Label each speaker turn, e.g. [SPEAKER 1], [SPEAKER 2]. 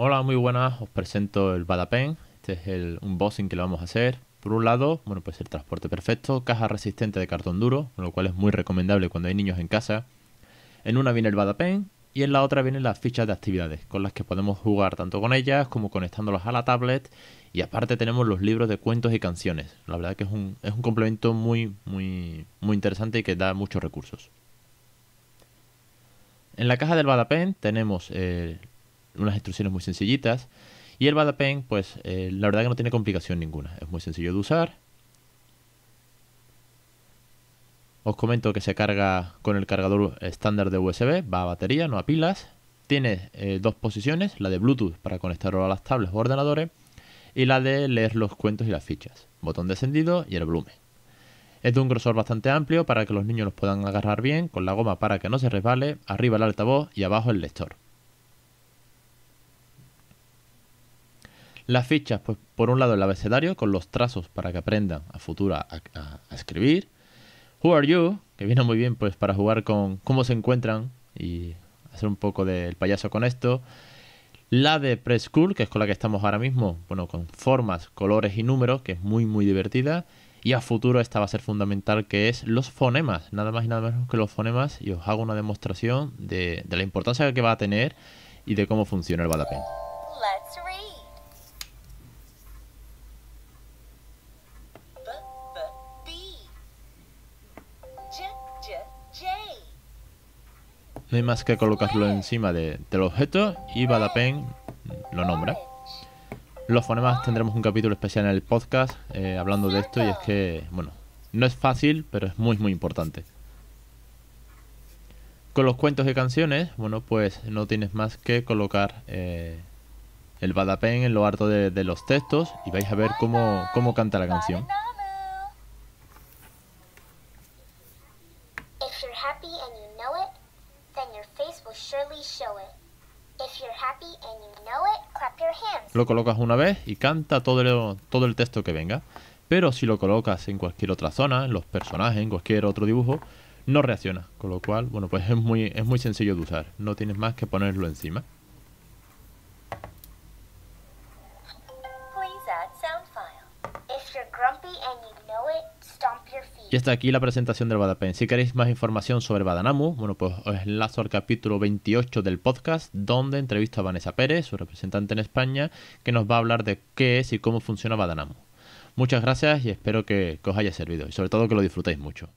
[SPEAKER 1] Hola, muy buenas, os presento el Badapen. Este es el unboxing que lo vamos a hacer. Por un lado, bueno, pues el transporte perfecto, caja resistente de cartón duro, con lo cual es muy recomendable cuando hay niños en casa. En una viene el Badapen y en la otra vienen las fichas de actividades, con las que podemos jugar tanto con ellas como conectándolas a la tablet. Y aparte tenemos los libros de cuentos y canciones. La verdad que es un, complemento muy, muy, muy interesante y que da muchos recursos. En la caja del Badapen tenemos el unas instrucciones muy sencillitas. Y el Badapen, pues eh, la verdad que no tiene complicación ninguna, es muy sencillo de usar. Os comento que se carga con el cargador estándar de USB, va a batería, no a pilas. Tiene eh, dos posiciones, la de Bluetooth para conectarlo a las tablets o ordenadores y la de leer los cuentos y las fichas, botón encendido y el volumen. Es de un grosor bastante amplio para que los niños los puedan agarrar bien, con la goma para que no se resbale, arriba el altavoz y abajo el lector. Las fichas, pues por un lado el abecedario con los trazos para que aprendan a futura a, escribir. Who are you? Que viene muy bien pues para jugar con cómo se encuentran y hacer un poco del payaso con esto. La de Preschool, que es con la que estamos ahora mismo, bueno, con formas, colores y números, que es muy muy divertida. Y a futuro esta va a ser fundamental, que es los fonemas, nada más y nada menos que los fonemas. Y os hago una demostración de, de la importancia que va a tener y de cómo funciona el Badapen. No hay más que colocarlo encima de, del objeto y Badapen lo nombra. Los fonemas tendremos un capítulo especial en el podcast eh, hablando de esto y es que, bueno, no es fácil, pero es muy, muy importante. Con los cuentos de canciones, bueno, pues no tienes más que colocar eh, el Badapen en lo harto de, los textos y vais a ver cómo, canta la canción. If lo colocas una vez y canta todo el, todo el texto que venga. Pero si lo colocas en cualquier otra zona, en los personajes, en cualquier otro dibujo, no reacciona. Con lo cual, bueno, pues es muy, es muy sencillo de usar. No tienes más que ponerlo encima. Y hasta aquí la presentación del Badapen. Si queréis más información sobre Badanamu, bueno, pues os enlazo al capítulo 28 del podcast, donde entrevisto a Vanessa Pérez, su representante en España, que nos va a hablar de qué es y cómo funciona Badanamu. Muchas gracias y espero que os haya servido y sobre todo que lo disfrutéis mucho.